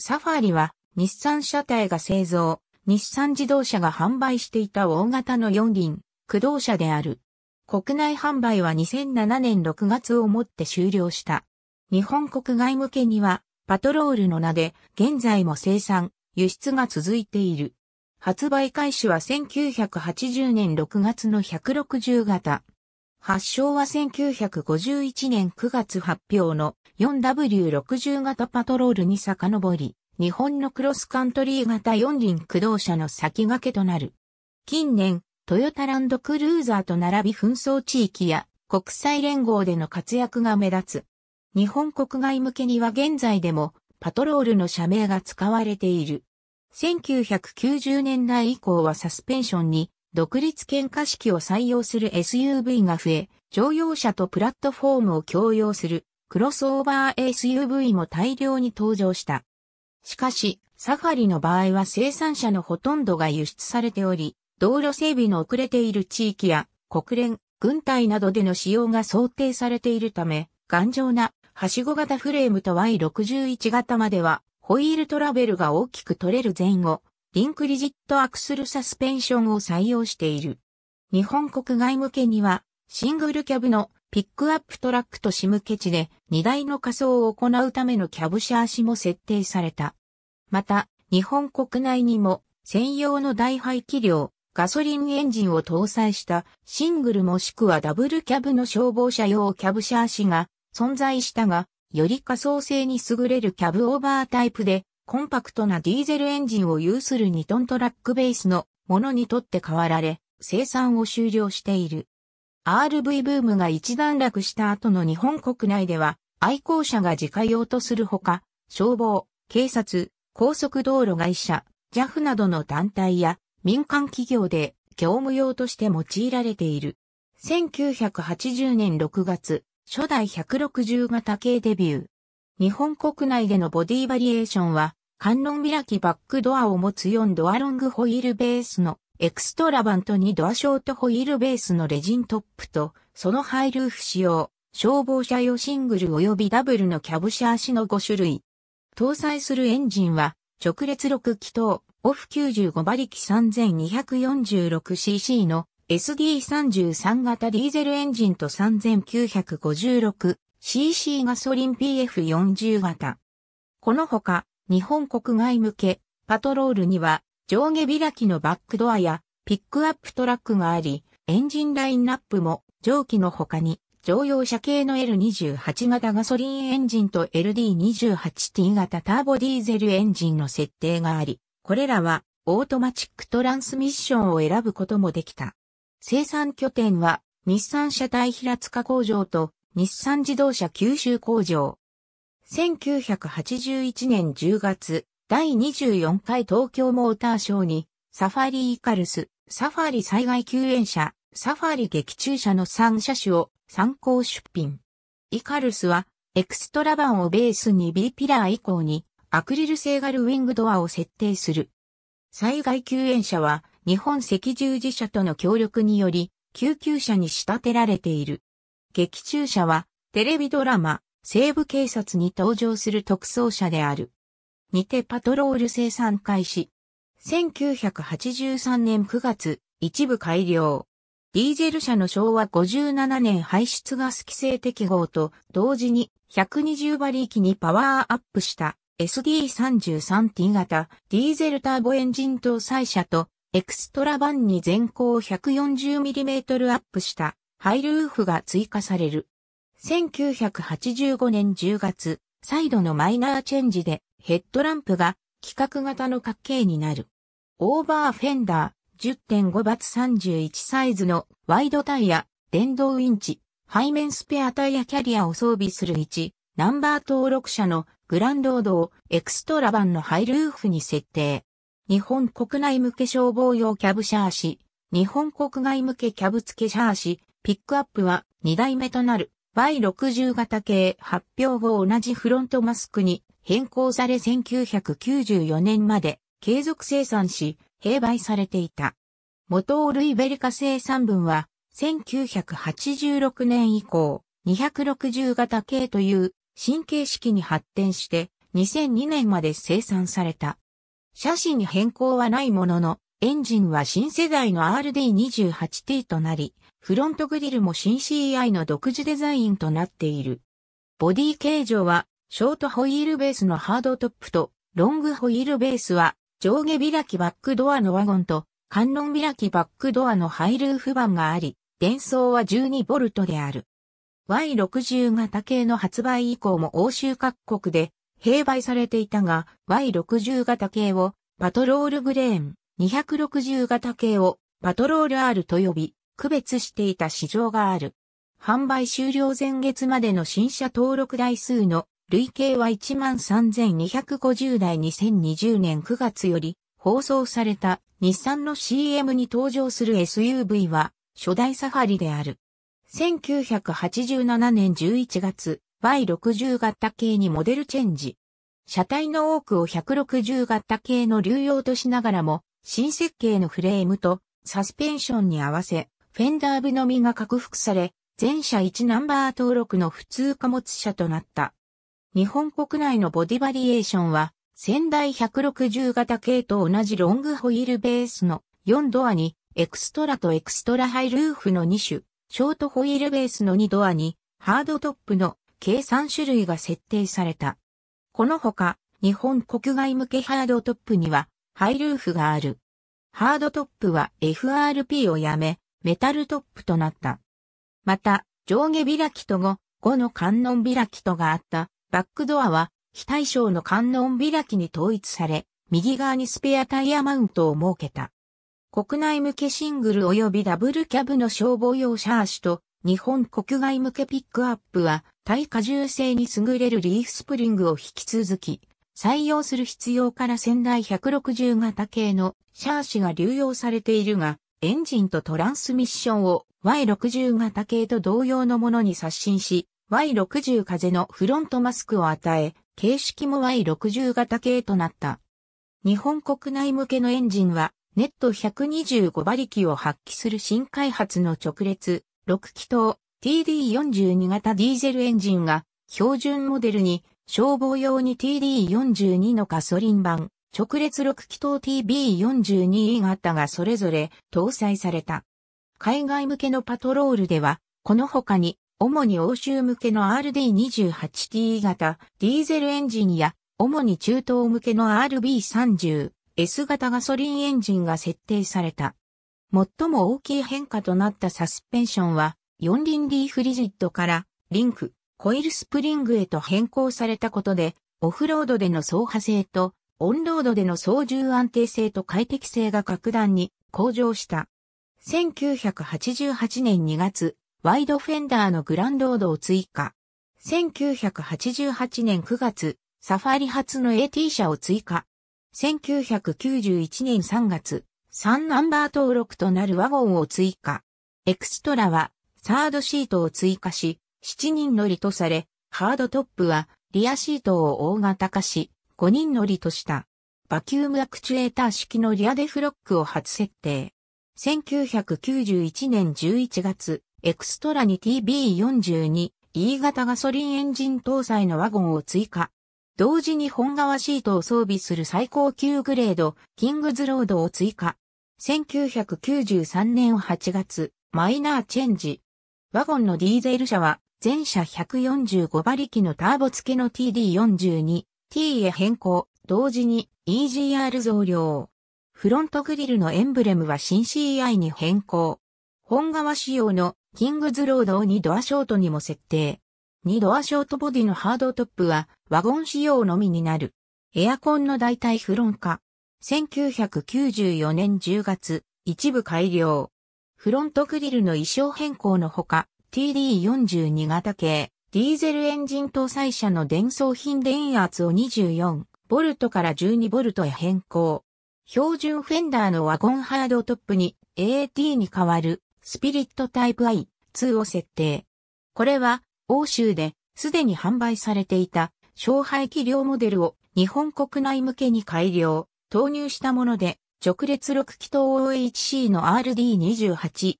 サファーリは日産車体が製造、日産自動車が販売していた大型の四輪、駆動車である。国内販売は2007年6月をもって終了した。日本国外向けにはパトロールの名で現在も生産、輸出が続いている。発売開始は1980年6月の160型。発祥は1951年9月発表の 4W60 型パトロールに遡り、日本のクロスカントリー型四輪駆動車の先駆けとなる。近年、トヨタランドクルーザーと並び紛争地域や国際連合での活躍が目立つ。日本国外向けには現在でもパトロールの社名が使われている。1990年代以降はサスペンションに独立喧嘩式を採用する SUV が増え、乗用車とプラットフォームを共用するクロスオーバー SUV も大量に登場した。しかし、サファリの場合は生産者のほとんどが輸出されており、道路整備の遅れている地域や国連、軍隊などでの使用が想定されているため、頑丈な、はしご型フレームと Y61 型までは、ホイールトラベルが大きく取れる前後、インクリジットアクスルサスペンションを採用している。日本国外向けには、シングルキャブのピックアップトラックとシムケチで荷台の仮装を行うためのキャブシャーシも設定された。また、日本国内にも専用の大排気量、ガソリンエンジンを搭載したシングルもしくはダブルキャブの消防車用キャブシャーシが存在したが、より仮想性に優れるキャブオーバータイプでコンパクトなディーゼルエンジンを有する2トントラックベースのものにとって変わられ、生産を終了している。RV ブームが一段落した後の日本国内では、愛好者が自家用とするほか、消防、警察、高速道路会社、JAF などの団体や民間企業で業務用として用いられている。1980年6月、初代160型系デビュー。日本国内でのボディバリエーションは、観音開きバックドアを持つ4ドアロングホイールベースのエクストラバント2ドアショートホイールベースのレジントップと、そのハイルーフ仕様、消防車用シングル及びダブルのキャブシャーの5種類。搭載するエンジンは、直列6気筒、オフ95馬力 3246cc の SD33 型ディーゼルエンジンと 3956cc ガソリン PF40 型。このほか、日本国外向けパトロールには上下開きのバックドアやピックアップトラックがあり、エンジンラインナップも蒸気の他に乗用車系の L28 型ガソリンエンジンと LD28T 型ターボディーゼルエンジンの設定があり、これらはオートマチックトランスミッションを選ぶこともできた。生産拠点は日産車体平塚工場と日産自動車九州工場。1981年10月、第24回東京モーターショーに、サファリイカルス、サファリ災害救援車、サファリ劇中車の3車種を参考出品。イカルスは、エクストラバンをベースに B ピラー以降に、アクリル製ガルウィングドアを設定する。災害救援車は、日本赤十字社との協力により、救急車に仕立てられている。劇中車は、テレビドラマ、西部警察に登場する特捜車である。にてパトロール生産開始。1983年9月、一部改良。ディーゼル車の昭和57年排出ガス規制適合と同時に120馬力にパワーアップした SD33T 型ディーゼルターボエンジン搭載車とエクストラバンに全高 140mm アップしたハイルーフが追加される。1985年10月、再度のマイナーチェンジでヘッドランプが規格型の角形になる。オーバーフェンダー10.5バツ31サイズのワイドタイヤ、電動ウィンチ、背面スペアタイヤキャリアを装備する1、ナンバー登録者のグランロードをエクストラ版のハイルーフに設定。日本国内向け消防用キャブシャーシ、日本国外向けキャブ付けシャーシ、ピックアップは2台目となる。バイ6 0型系発表後同じフロントマスクに変更され1994年まで継続生産し、併売されていた。元オルイベリカ生産分は、1986年以降、260型系という新形式に発展して、2002年まで生産された。写真に変更はないものの、エンジンは新世代の RD28T となり、フロントグリルも CCI の独自デザインとなっている。ボディ形状は、ショートホイールベースのハードトップと、ロングホイールベースは、上下開きバックドアのワゴンと、観音開きバックドアのハイルーフ版があり、伝送は 12V である。Y60 型系の発売以降も欧州各国で併売されていたが、Y60 型系をパトロールグレーン、260型系をパトロール R と呼び、区別していた市場がある。販売終了前月までの新車登録台数の累計は13,250台2020年9月より放送された日産の CM に登場する SUV は初代サファリである。1987年11月、Y60 型系にモデルチェンジ。車体の多くを160型系の流用としながらも、新設計のフレームとサスペンションに合わせ、フェンダー部のみが拡幅され、全車1ナンバー登録の普通貨物車となった。日本国内のボディバリエーションは、仙台160型系と同じロングホイールベースの4ドアに、エクストラとエクストラハイルーフの2種、ショートホイールベースの2ドアに、ハードトップの計3種類が設定された。このほか、日本国外向けハードトップには、ハイルーフがある。ハードトップは FRP をやめ、メタルトップとなった。また、上下開きと後、後の観音開きとがあった、バックドアは、非対称の観音開きに統一され、右側にスペアタイヤマウントを設けた。国内向けシングル及びダブルキャブの消防用シャーシと、日本国外向けピックアップは、耐荷重性に優れるリーフスプリングを引き続き、採用する必要から仙台160型系のシャーシが流用されているが、エンジンとトランスミッションを Y60 型系と同様のものに刷新し、Y60 風のフロントマスクを与え、形式も Y60 型系となった。日本国内向けのエンジンは、ネット125馬力を発揮する新開発の直列、6気筒 TD42 型ディーゼルエンジンが、標準モデルに、消防用に TD42 のガソリン版、直列6気筒 TB42E 型がそれぞれ搭載された。海外向けのパトロールでは、この他に、主に欧州向けの RD28T 型ディーゼルエンジンや、主に中東向けの RB30S 型ガソリンエンジンが設定された。最も大きい変化となったサスペンションは、四輪リーフリジットからリンク、コイルスプリングへと変更されたことで、オフロードでの走破性とオンロードでの操縦安定性と快適性が格段に向上した。1988年2月、ワイドフェンダーのグランロードを追加。1988年9月、サファリ発の AT 車を追加。1991年3月、3ナンバー登録となるワゴンを追加。エクストラは、サードシートを追加し、7人乗りとされ、ハードトップは、リアシートを大型化し、5人乗りとした。バキュームアクチュエーター式のリアデフロックを初設定。1991年11月、エクストラに TB42E 型ガソリンエンジン搭載のワゴンを追加。同時に本革シートを装備する最高級グレード、キングズロードを追加。1993年8月、マイナーチェンジ。ワゴンのディーゼル車は、全車145馬力のターボ付けの TD42 T へ変更、同時に EGR 増量。フロントグリルのエンブレムは新 CI に変更。本革仕様のキングズロードを2ドアショートにも設定。2ドアショートボディのハードトップはワゴン仕様のみになる。エアコンの代替フロン化。1994年10月、一部改良。フロントグリルの衣装変更のほか、TD42 型系、ディーゼルエンジン搭載車の電装品電圧を 24V から 12V へ変更。標準フェンダーのワゴンハードトップに AAT に代わるスピリットタイプ I2 を設定。これは欧州ですでに販売されていた小排気量モデルを日本国内向けに改良、投入したもので直列6気筒 OHC の RD28T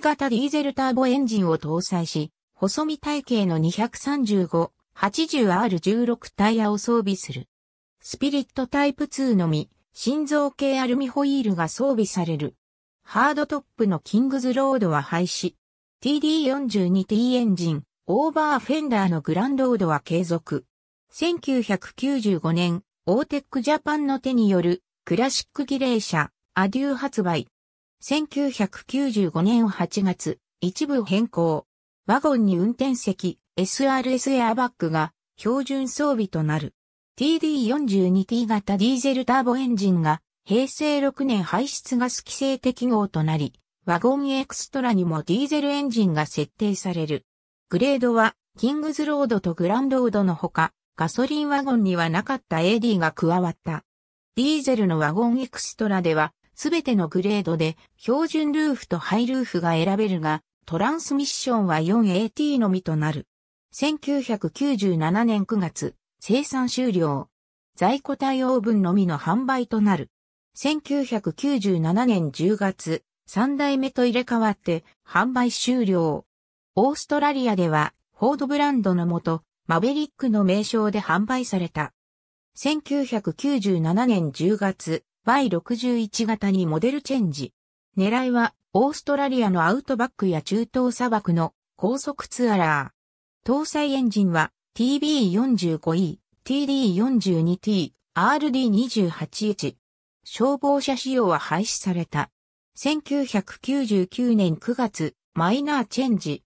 型ディーゼルターボエンジンを搭載し、細身体型の 235-80R16 タイヤを装備する。スピリットタイプ2のみ、心臓系アルミホイールが装備される。ハードトップのキングズロードは廃止。TD42T エンジン、オーバーフェンダーのグランロードは継続。1995年、オーテックジャパンの手によるクラシック儀礼車、アデュー発売。1995年8月、一部変更。ワゴンに運転席、SRS エアバッグが標準装備となる。TD42T 型ディーゼルターボエンジンが平成6年排出ガス規制適合となり、ワゴンエクストラにもディーゼルエンジンが設定される。グレードはキングズロードとグランロードのほか、ガソリンワゴンにはなかった AD が加わった。ディーゼルのワゴンエクストラでは、すべてのグレードで標準ルーフとハイルーフが選べるが、トランスミッションは 4AT のみとなる。1997年9月、生産終了。在庫対応分のみの販売となる。1997年10月、3代目と入れ替わって販売終了。オーストラリアでは、フォードブランドのもと、マベリックの名称で販売された。1997年10月、Y61 型にモデルチェンジ。狙いはオーストラリアのアウトバックや中東砂漠の高速ツアラー。搭載エンジンは TB45E、TD42T、RD28H。消防車使用は廃止された。1999年9月、マイナーチェンジ。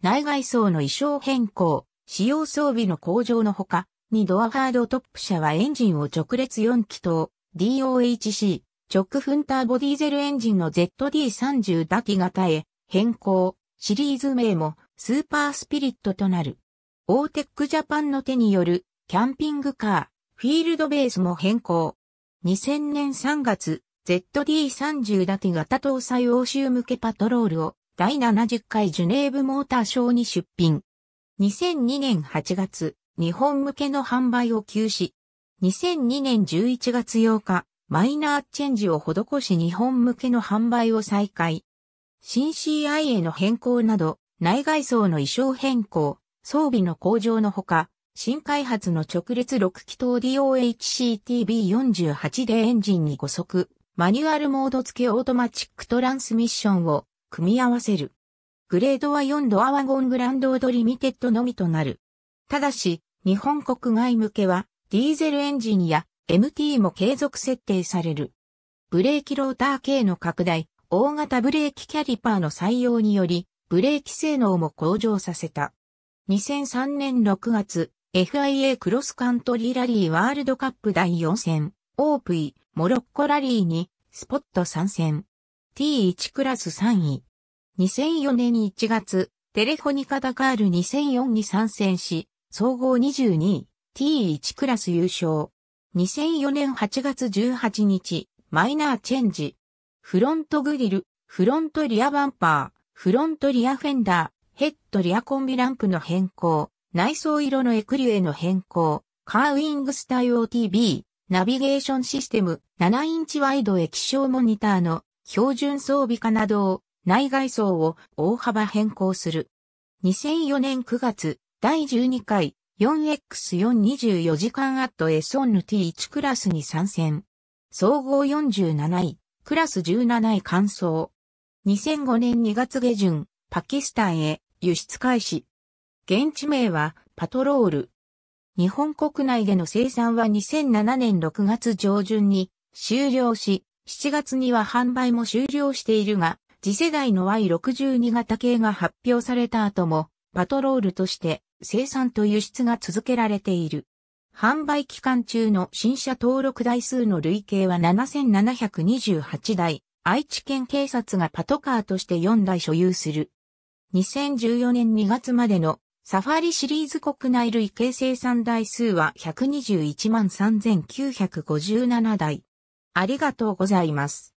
内外装の衣装変更、使用装備の向上のほか、2ドアハードトップ車はエンジンを直列4気筒、DOHC、ショックフンターボディゼルエンジンの ZD30 打機型へ変更、シリーズ名もスーパースピリットとなる。オーテックジャパンの手によるキャンピングカー、フィールドベースも変更。2000年3月、ZD30 だて型搭載欧州向けパトロールを第70回ジュネーブモーターショーに出品。2002年8月、日本向けの販売を休止。2002年11月8日、マイナーチェンジを施し日本向けの販売を再開。新 CI への変更など、内外装の衣装変更、装備の向上のほか、新開発の直列6気筒 DOHCTB48 でエンジンに5速、マニュアルモード付けオートマチックトランスミッションを組み合わせる。グレードは4ドアワゴングランドオードリミテッドのみとなる。ただし、日本国外向けは、ディーゼルエンジンや MT も継続設定される。ブレーキローター系の拡大、大型ブレーキキャリパーの採用により、ブレーキ性能も向上させた。2003年6月、FIA クロスカントリーラリーワールドカップ第4戦、オープイ、モロッコラリーに、スポット参戦。T1 クラス3位。2004年1月、テレフォニカダカール2004に参戦し、総合22位、T1 クラス優勝。2004年8月18日、マイナーチェンジ。フロントグリル、フロントリアバンパー、フロントリアフェンダー、ヘッドリアコンビランプの変更、内装色のエクリュエの変更、カーウィングス対応 TV、ナビゲーションシステム、7インチワイド液晶モニターの標準装備化などを、内外装を大幅変更する。2004年9月、第12回 4X424 時間アット S o ン T1 クラスに参戦。総合47位、クラス17位完走。2005年2月下旬、パキスタンへ輸出開始。現地名はパトロール。日本国内での生産は2007年6月上旬に終了し、7月には販売も終了しているが、次世代の Y62 型系が発表された後も、パトロールとして生産と輸出が続けられている。販売期間中の新車登録台数の累計は7728台、愛知県警察がパトカーとして4台所有する。2014年2月までのサファリシリーズ国内累計生産台数は121万3957台。ありがとうございます。